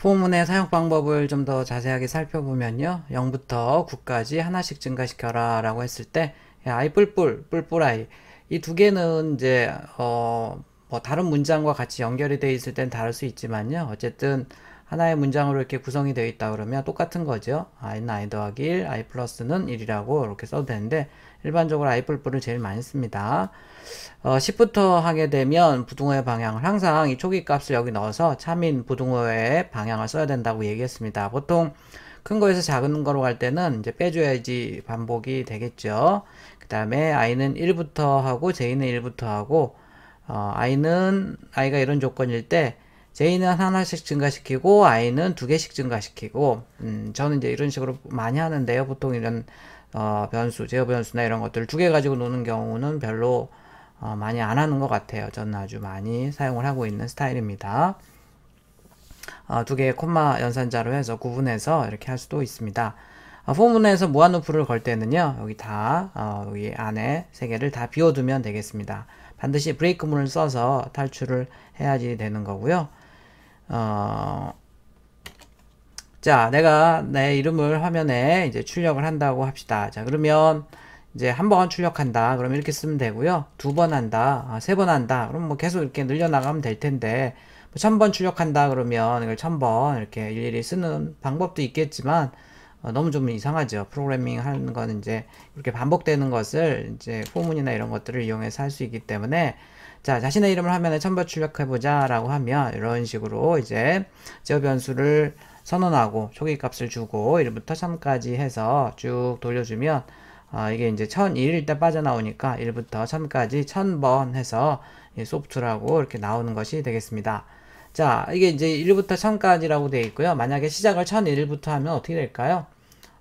부문의 사용 방법을 좀 더 자세하게 살펴보면요. 0부터 9까지 하나씩 증가시켜라 라고 했을 때 아이 뿔뿔, 뿔뿔아이 이 두 개는 이제 어뭐 다른 문장과 같이 연결이 되어 있을 땐 다를 수 있지만요. 어쨌든 하나의 문장으로 이렇게 구성이 되어 있다 그러면 똑같은 거죠. i는 i 더하기 1, i 플러스는 1이라고 이렇게 써도 되는데 일반적으로 아이뿔뿔을 제일 많이 씁니다. 어, 10부터 하게 되면 부등호의 방향을 항상 이 초기 값을 여기 넣어서 참인 부등호의 방향을 써야 된다고 얘기했습니다. 보통 큰 거에서 작은 거로 갈 때는 이제 빼줘야지 반복이 되겠죠. 그 다음에 i는 1부터 하고 j는 1부터 하고 어, i는 i가 이런 조건일 때 j는 하나씩 증가시키고 i는 두 개씩 증가시키고 음, 저는 이제 이런 식으로 많이 하는데요. 보통 이런 어, 변수, 제어 변수나 이런 것들 을두 개 가지고 노는 경우는 별로 어, 많이 안 하는 것 같아요. 저는 아주 많이 사용을 하고 있는 스타일입니다. 어, 두 개의 콤마 연산자로 해서 구분해서 이렇게 할 수도 있습니다. 어, 포문에서 무한루프를 걸 때는요. 여기 다 어, 여기 안에 세 개를 다 비워두면 되겠습니다. 반드시 브레이크문을 써서 탈출을 해야지 되는 거고요. 어, 자, 내가 내 이름을 화면에 이제 출력을 한다고 합시다. 자, 그러면 이제 한 번 출력한다. 그럼 이렇게 쓰면 되고요. 두 번 한다. 아, 세 번 한다. 그럼 뭐 계속 이렇게 늘려나가면 될 텐데, 뭐 천번 출력한다. 그러면 이걸 천번 이렇게 일일이 쓰는 방법도 있겠지만, 어, 너무 좀 이상하죠. 프로그래밍 하는 거는 이제 이렇게 반복되는 것을 이제 포문이나 이런 것들을 이용해서 할 수 있기 때문에 자, 자신의 이름을 화면에 천 번 출력해보자 라고 하면 이런 식으로 이제 제어 변수를 선언하고 초기값을 주고 1부터 1000까지 해서 쭉 돌려주면 아, 이게 이제 1001일때 빠져나오니까 1부터 1000까지 1000번 해서 소프트라고 이렇게 나오는 것이 되겠습니다. 자, 이게 이제 1부터 1000까지라고 되어 있고요. 만약에 시작을 1001부터 하면 어떻게 될까요?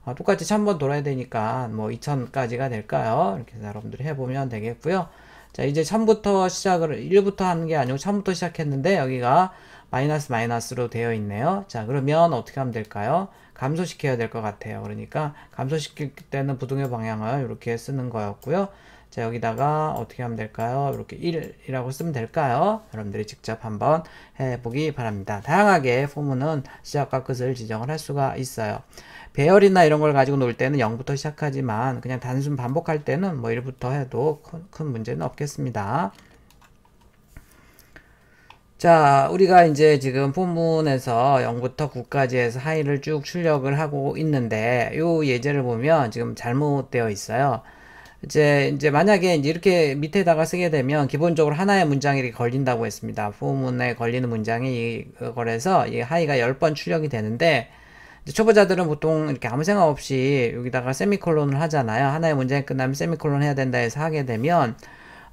아, 똑같이 1000번 돌아야 되니까 뭐 2000까지가 될까요? 이렇게 여러분들이 해보면 되겠고요. 자, 이제 1000부터 시작을 1부터 하는 게 아니고 1000부터 시작했는데 여기가 마이너스 마이너스로 되어 있네요. 자 그러면 어떻게 하면 될까요? 감소시켜야 될 것 같아요. 그러니까 감소시킬 때는 부동의 방향을 이렇게 쓰는 거였고요. 자 여기다가 어떻게 하면 될까요? 이렇게 1이라고 쓰면 될까요? 여러분들이 직접 한번 해보기 바랍니다. 다양하게 포문은 시작과 끝을 지정을 할 수가 있어요. 배열이나 이런 걸 가지고 놀 때는 0부터 시작하지만 그냥 단순 반복할 때는 뭐 1부터 해도 큰 문제는 없겠습니다. 자, 우리가 이제 지금 본문에서 0부터 9까지 해서 하이를 쭉 출력을 하고 있는데, 요 예제를 보면 지금 잘못되어 있어요. 이제, 이제 만약에 이제 이렇게 밑에다가 쓰게 되면 기본적으로 하나의 문장이 이렇게 걸린다고 했습니다. 포문에 걸리는 문장이 이걸해서이 하이가 10번 출력이 되는데, 이제 초보자들은 보통 이렇게 아무 생각 없이 여기다가 세미콜론을 하잖아요. 하나의 문장이 끝나면 세미콜론 해야 된다 해서 하게 되면,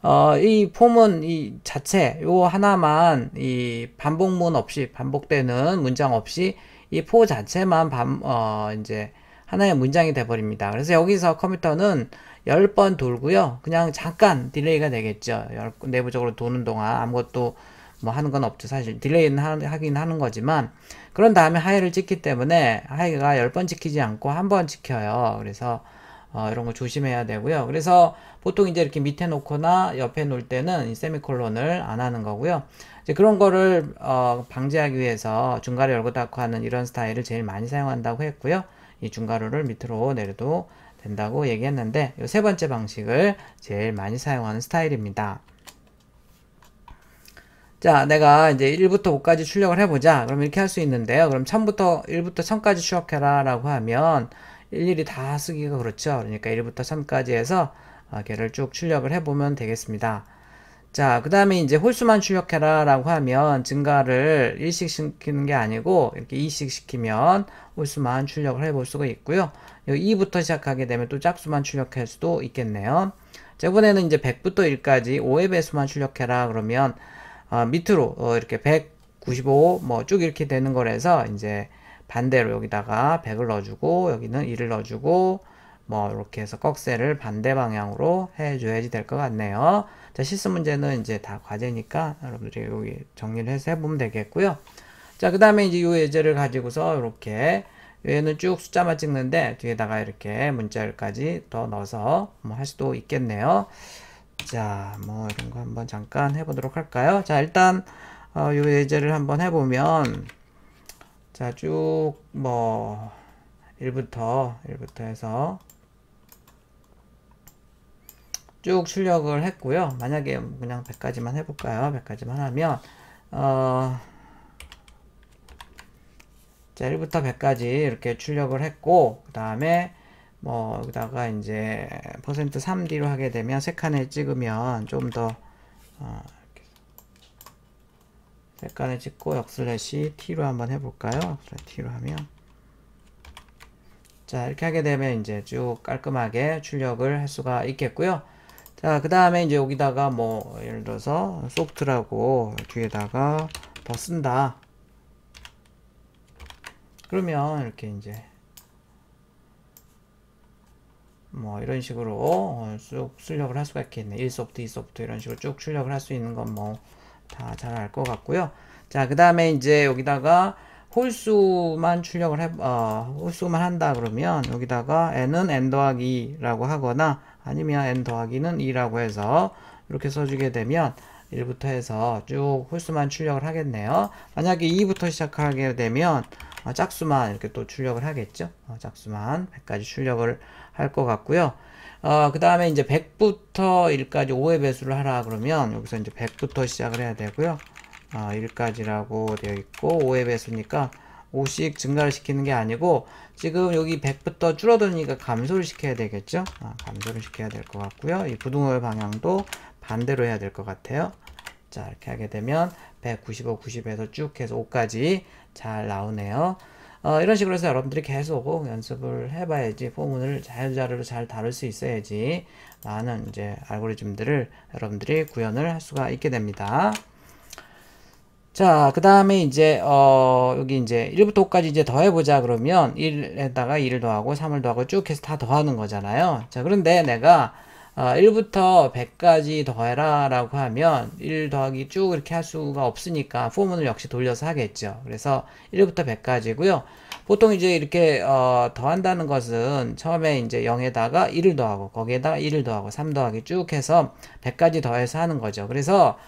어, 이 폼은 이 자체 요 하나만 이 반복문 없이 반복되는 문장 없이 이 포 자체만 반, 어, 이제 하나의 문장이 돼버립니다. 그래서 여기서 컴퓨터는 10번 돌고요. 그냥 잠깐 딜레이가 되겠죠. 내부적으로 도는 동안 아무것도 뭐 하는 건 없죠. 사실 딜레이는 하, 긴 하는 거지만 그런 다음에 하이를 찍기 때문에 하이가 10번 찍히지 않고 한 번 찍혀요. 그래서 어, 이런 거 조심해야 되고요. 그래서 보통 이제 이렇게 밑에 놓거나 옆에 놓을 때는 세미콜론을 안 하는 거고요. 이제 그런 거를 어, 방지하기 위해서 중괄호 열고 닫고 하는 이런 스타일을 제일 많이 사용한다고 했고요. 이 중괄호를 밑으로 내려도 된다고 얘기했는데 이세 번째 방식을 제일 많이 사용하는 스타일입니다. 자, 내가 이제 1부터 5까지 출력을 해보자. 그럼 이렇게 할 수 있는데요. 그럼 1000부터 1부터 1000까지 추적해라 라고 하면 일일이 다 쓰기가 그렇죠. 그러니까 1부터 3까지 해서 어, 걔를 쭉 출력을 해보면 되겠습니다. 자, 그 다음에 이제 홀수만 출력해라 라고 하면 증가를 일식 시키는 게 아니고 이렇게 이식 시키면 홀수만 출력을 해볼 수가 있고요. 여 2부터 시작하게 되면 또 짝수만 출력할 수도 있겠네요. 저번에는 이제 100부터 1까지 5의 배수만 출력해라 그러면 어, 밑으로 어, 이렇게 195 뭐 쭉 이렇게 되는 거라서 이제 반대로 여기다가 100을 넣어주고 여기는 1을 넣어주고 뭐 이렇게 해서 꺽쇠를 반대 방향으로 해줘야지 될 것 같네요. 자 실습 문제는 이제 다 과제니까 여러분들이 여기 정리를 해서 해보면 되겠고요. 자 그 다음에 이제 이 예제를 가지고서 이렇게 얘는 쭉 숫자만 찍는데 뒤에다가 이렇게 문자열까지 더 넣어서 뭐 할 수도 있겠네요. 자 뭐 이런 거 한번 잠깐 해보도록 할까요? 자 일단 어, 요 예제를 한번 해보면 자, 쭉, 뭐, 1부터, 1부터 해서 쭉 출력을 했고요. 만약에 그냥 100까지만 해볼까요? 100까지만 하면, 어, 자, 1부터 100까지 이렇게 출력을 했고, 그 다음에, 뭐, 여기다가 이제, 퍼센트 %3D로 하게 되면, 세 칸을 찍으면 좀 더, 어, 색깔을 찍고 역슬래시 T로 한번 해볼까요? T로 하면 자 이렇게 하게 되면 이제 쭉 깔끔하게 출력을 할 수가 있겠고요. 자 그 다음에 이제 여기다가 뭐 예를 들어서 소프트라고 뒤에다가 더 쓴다. 그러면 이렇게 이제 뭐 이런 식으로 쭉 출력을 할 수가 있겠네. 1소프트, 2소프트 이런 식으로 쭉 출력을 할 수 있는 건뭐 다잘알것 같고요. 자, 그 다음에 이제 여기다가 홀수만 출력을 해, 어, 홀수만 한다 그러면 여기다가 n은 n 더하기 2라고 하거나 아니면 n 더하기는 2라고 해서 이렇게 써주게 되면 1부터 해서 쭉 홀수만 출력을 하겠네요. 만약에 2부터 시작하게 되면 어, 짝수만 이렇게 또 출력을 하겠죠. 어, 짝수만 100까지 출력을 할 것 같고요. 어, 그 다음에 이제 100부터 1까지 5의 배수를 하라 그러면 여기서 이제 100부터 시작을 해야 되고요. 어, 1까지라고 되어 있고 5의 배수니까 5씩 증가를 시키는 게 아니고 지금 여기 100부터 줄어드니까 감소를 시켜야 되겠죠. 어, 감소를 시켜야 될 것 같고요. 이부동의 방향도 반대로 해야 될 것 같아요. 자 이렇게 하게 되면 195, 90에서 쭉 해서 5까지 잘 나오네요. 어, 이런 식으로 해서 여러분들이 계속 연습을 해봐야지 포문을 자유자료로 잘 다룰 수 있어야지 많은 이제 알고리즘들을 여러분들이 구현을 할 수가 있게 됩니다. 자, 그 다음에 이제, 어, 여기 이제 1부터 5까지 이제 더해보자 그러면 1에다가 2를 더하고 3을 더하고 쭉 해서 다 더하는 거잖아요. 자, 그런데 내가 1부터 아, 100까지 더해라 라고 하면 1 더하기 쭉 이렇게 할 수가 없으니까 포문을 역시 돌려서 하겠죠. 그래서 1부터 100까지고요. 보통 이제 이렇게 어, 더한다는 것은 처음에 이제 0에다가 1을 더하고 거기에다가 1을 더하고 3 더하기 쭉 해서 100까지 더해서 하는 거죠. 그래서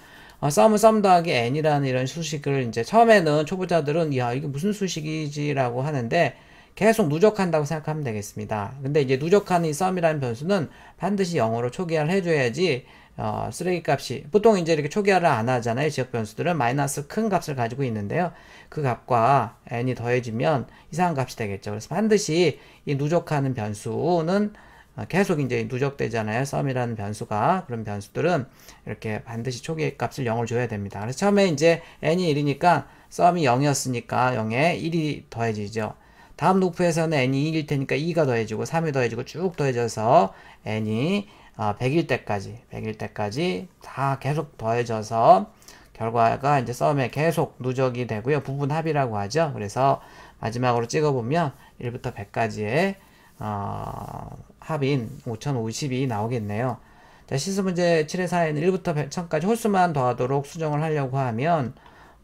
어, 썸은 썸 더하기 n이라는 이런 수식을 이제 처음에는 초보자들은 야 이게 무슨 수식이지라고 하는데 계속 누적한다고 생각하면 되겠습니다. 근데 이제 누적하는 이 썸이라는 변수는 반드시 0으로 초기화를 해줘야지 어, 쓰레기 값이 보통 이제 이렇게 초기화를 안 하잖아요. 지역 변수들은 마이너스 큰 값을 가지고 있는데요. 그 값과 n이 더해지면 이상한 값이 되겠죠. 그래서 반드시 이 누적하는 변수는 어, 계속 이제 누적되잖아요. 썸이라는 변수가. 그런 변수들은 이렇게 반드시 초기 값을 0을 줘야 됩니다. 그래서 처음에 이제 n이 1이니까 썸이 0이었으니까 0에 1이 더해지죠. 다음 루프에서는 n이 1일 테니까 2가 더해지고 3이 더해지고 쭉 더해져서 n이 100일 어, 때까지 100일 때까지 다 계속 더해져서 결과가 이제 썸에 계속 누적이 되고요. 부분 합이라고 하죠. 그래서 마지막으로 찍어보면 1부터 100까지의 어, 합인 5050이 나오겠네요. 자, 시수 문제 7의 4에는 1부터 1 0 0 0까지 홀수만 더하도록 수정을 하려고 하면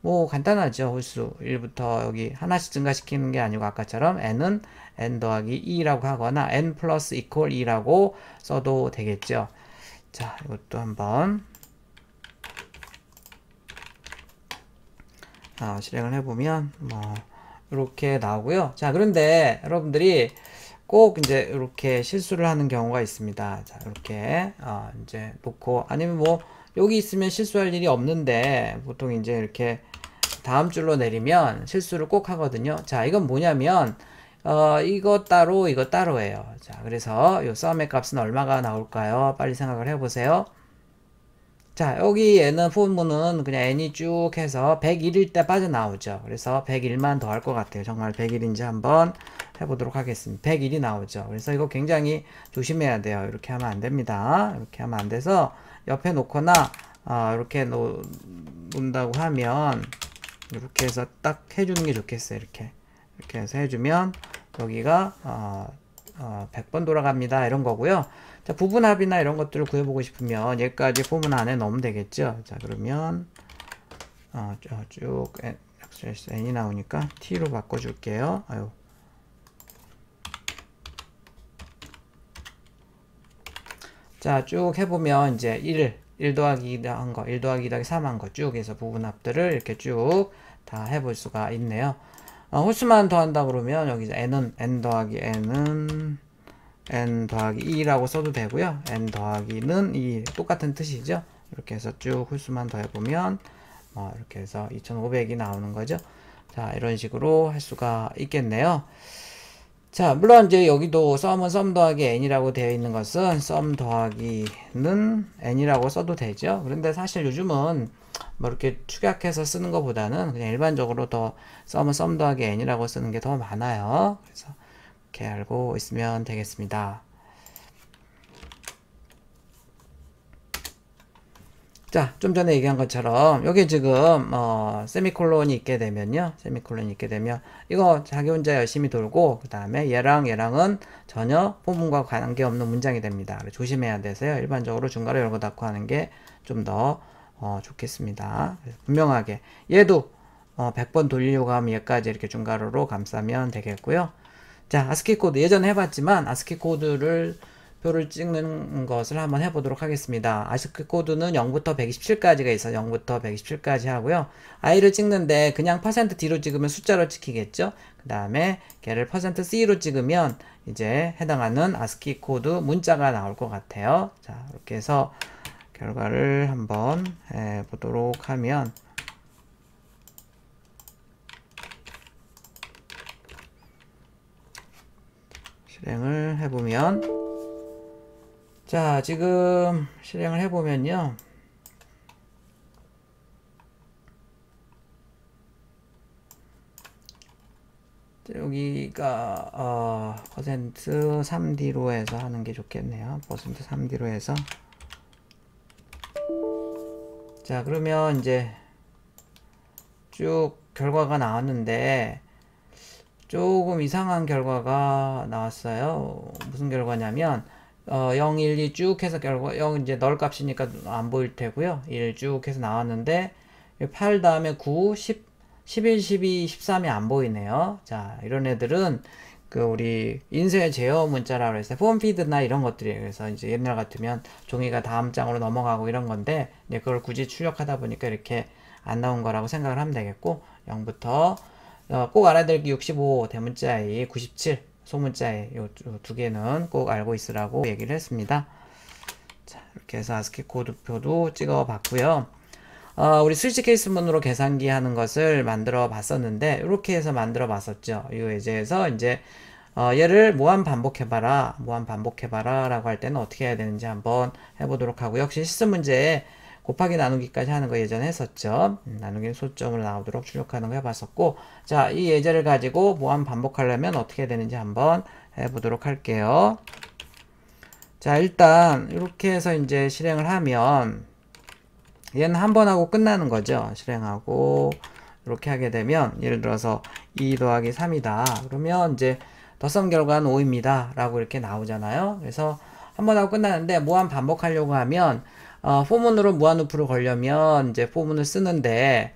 뭐 간단하죠. 홀수 1부터 여기 하나씩 증가시키는 게 아니고 아까처럼 n은 n 더하기 2라고 하거나 n 플러스 이퀄 2라고 써도 되겠죠. 자, 이것도 한번 아, 실행을 해보면 뭐 이렇게 나오고요. 자, 그런데 여러분들이 꼭 이제 이렇게 실수를 하는 경우가 있습니다. 자, 이렇게 어, 이제 놓고 아니면 뭐 여기 있으면 실수할 일이 없는데 보통 이제 이렇게 다음 줄로 내리면 실수를 꼭 하거든요. 자, 이건 뭐냐면 어, 이거 따로 이거 따로예요. 자, 그래서 요 썸의 값은 얼마가 나올까요? 빨리 생각을 해보세요. 자, 여기 얘는 포문은 그냥 n이 쭉 해서 101일 때 빠져나오죠. 그래서 101만 더 할 것 같아요. 정말 101인지 한번 해보도록 하겠습니다. 101이 나오죠. 그래서 이거 굉장히 조심해야 돼요. 이렇게 하면 안 됩니다. 이렇게 하면 안 돼서 옆에 놓거나 어, 이렇게 놓, 놓는다고 하면 이렇게 해서 딱 해주는 게 좋겠어요. 이렇게. 이렇게 해서 해주면 여기가 어, 어, 100번 돌아갑니다. 이런 거고요. 자, 부분합이나 이런 것들을 구해보고 싶으면 여기까지 포문 안에 넣으면 되겠죠. 자, 그러면 어, 쭉 N, N이 나오니까 T로 바꿔줄게요. 아유. 자, 쭉 해보면 이제 1, 1 더하기 2 한거, 1 더하기 2 더하기 3한거 쭉 해서 부분합들을 이렇게 쭉다 해볼 수가 있네요. 어, 홀수만 더한다 그러면 여기 n은 n 더하기 n은 n 더하기 2라고 써도 되고요. n 더하기는 2 똑같은 뜻이죠. 이렇게 해서 쭉 홀수만 더해보면 어, 이렇게 해서 2500이 나오는 거죠. 자 이런 식으로 할 수가 있겠네요. 자 물론 이제 여기도 썸은 썸 더하기 n이라고 되어 있는 것은 썸 더하기는 n이라고 써도 되죠 그런데 사실 요즘은 뭐 이렇게 축약해서 쓰는 것보다는 그냥 일반적으로 더 썸은 썸 더하기 n이라고 쓰는 게 더 많아요 그래서 이렇게 알고 있으면 되겠습니다 자, 좀 전에 얘기한 것처럼 여기 지금 어, 세미콜론이 있게 되면요. 세미콜론이 있게 되면 이거 자기 혼자 열심히 돌고 그다음에 얘랑 얘랑은 전혀 포문과 관계없는 문장이 됩니다. 조심해야 되세요 일반적으로 중괄호 열고 닫고 하는 게 좀 더 어, 좋겠습니다. 분명하게 얘도 어, 100번 돌리려고 하면 얘까지 이렇게 중괄호로 감싸면 되겠고요. 자, 아스키 코드 예전에 해봤지만 아스키 코드를 표를 찍는 것을 한번 해보도록 하겠습니다. 아시크 그 코드는 0부터 127까지가 있어 0부터 127까지 하고요. i를 찍는데 그냥 퍼센트 %d로 찍으면 숫자로 찍히겠죠. 그 다음에 걔를 퍼센트 %c로 찍으면 이제 해당하는 아스키 코드 문자가 나올 것 같아요. 자 이렇게 해서 결과를 한번 해보도록 하면 실행을 해보면 자, 지금 실행을 해보면요. 여기가 어, 퍼센트 3D로 해서 하는 게 좋겠네요. 퍼센트 3D로 해서 자 그러면 이제 쭉 결과가 나왔는데 조금 이상한 결과가 나왔어요. 무슨 결과냐면 어, 0, 1, 2 쭉 해서 결국 0 이제 넣을 값이니까 안 보일 테고요. 1 쭉 해서 나왔는데 8 다음에 9, 10, 11, 12, 13이 안 보이네요. 자, 이런 애들은 그 우리 인쇄 제어 문자라고 해서 폼피드나 이런 것들이에요. 그래서 이제 옛날 같으면 종이가 다음 장으로 넘어가고 이런 건데 이제 그걸 굳이 출력하다 보니까 이렇게 안 나온 거라고 생각을 하면 되겠고 0부터 어, 꼭 알아야 될게 65, 대문자 이 97, 소문자에 요두 개는 꼭 알고 있으라고 얘기를 했습니다. 자, 이렇게 해서 아스키 코드표도 찍어 봤고요. 어, 우리 스위치 케이스 문으로 계산기 하는 것을 만들어 봤었는데 이렇게 해서 만들어 봤었죠. 이 예제에서 이제 어, 얘를 무한 반복해봐라, 무한 반복해봐라 라고 할 때는 어떻게 해야 되는지 한번 해보도록 하고 역시 시스 문제에 곱하기 나누기까지 하는 거 예전에 했었죠. 음, 나누기소점을 나오도록 출력하는 거 해봤었고 자, 이 예제를 가지고 보안 반복하려면 어떻게 되는지 한번 해보도록 할게요. 자, 일단 이렇게 해서 이제 실행을 하면 얘는 한번 하고 끝나는 거죠. 실행하고 이렇게 하게 되면 예를 들어서 2 더하기 3이다. 그러면 이제 더셈 결과는 5입니다. 라고 이렇게 나오잖아요. 그래서 한번 하고 끝나는데 무한 반복하려고 하면 어, 포문으로 무한루프를 걸려면 이제 포문을 쓰는데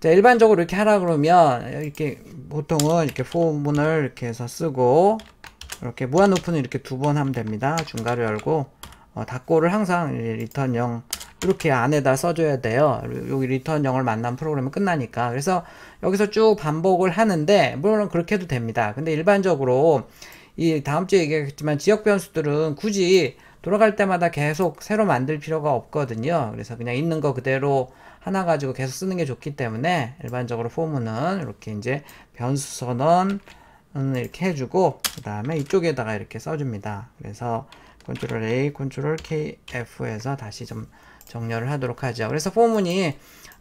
자, 일반적으로 이렇게 하라 그러면 이렇게 보통은 이렇게 포문을 이렇게 해서 쓰고 이렇게 무한루프는 이렇게 두 번 하면 됩니다. 중괄호 열고 어, 닫고를 항상 리턴 0 이렇게 안에다 써줘야 돼요. 여기 리턴 0을 만난 프로그램은 끝나니까. 그래서 여기서 쭉 반복을 하는데, 물론 그렇게 해도 됩니다. 근데 일반적으로 이 다음 주에 얘기했지만 지역 변수들은 굳이 돌아갈 때마다 계속 새로 만들 필요가 없거든요. 그래서 그냥 있는 거 그대로 하나 가지고 계속 쓰는 게 좋기 때문에 일반적으로 포문은 이렇게 이제 변수 선언 음, 이렇게 해주고 그 다음에 이쪽에다가 이렇게 써줍니다. 그래서 컨트롤 A, 컨트롤 K, F에서 다시 좀 정렬을 하도록 하죠. 그래서 포문이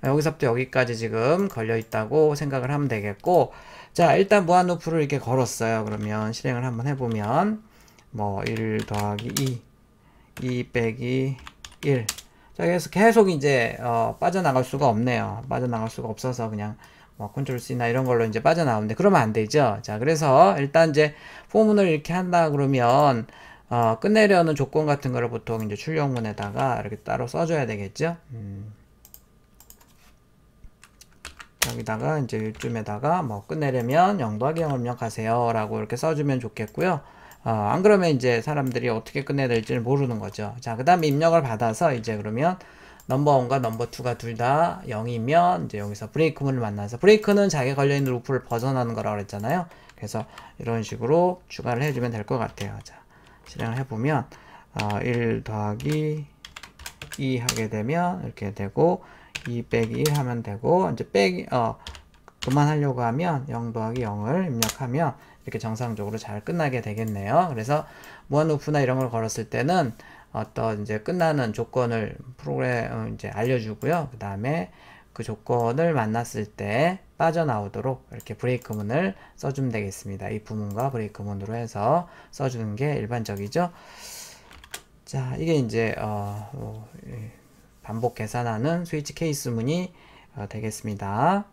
여기서부터 여기까지 지금 걸려 있다고 생각을 하면 되겠고 자 일단 무한루프를 이렇게 걸었어요. 그러면 실행을 한번 해보면 뭐 1 더하기 2 2 빼기 1. 자, 그래서 계속 이제, 어, 빠져나갈 수가 없네요. 빠져나갈 수가 없어서 그냥, 뭐, 컨트롤 C나 이런 걸로 이제 빠져나오는데, 그러면 안 되죠. 자, 그래서 일단 이제, 포문을 이렇게 한다 그러면, 어, 끝내려는 조건 같은 거를 보통 이제 출력문에다가 이렇게 따로 써줘야 되겠죠. 음. 여기다가 이제 요쯤에다가 뭐 끝내려면 0 더하기 0입력하세요 라고 이렇게 써주면 좋겠고요 어, 안 그러면 이제 사람들이 어떻게 끝내야 될지를 모르는 거죠. 자, 그다음 입력을 받아서 이제 그러면 넘버1과넘버2가둘 다 0이면 이제 여기서 브레이크문을 만나서 브레이크는 자기 가 걸려있는 루프를 벗어나는 거라고 그랬잖아요. 그래서 이런 식으로 추가를 해주면 될 것 같아요. 자, 실행을 해보면 어, 1 더하기 2 하게 되면 이렇게 되고 2 빼기 1 하면 되고 이제 빼기 어 그만하려고 하면 0 더하기 0을 입력하면 이렇게 정상적으로 잘 끝나게 되겠네요. 그래서 무한 루프나 이런 걸 걸었을 때는 어떤 이제 끝나는 조건을 프로그램 어, 이제 알려주고요. 그 다음에 그 조건을 만났을 때 빠져나오도록 이렇게 브레이크문을 써주면 되겠습니다. 이 부문과 브레이크문으로 해서 써주는 게 일반적이죠. 자, 이게 이제 어, 뭐, 반복 계산하는 스위치 케이스 문이 어, 되겠습니다.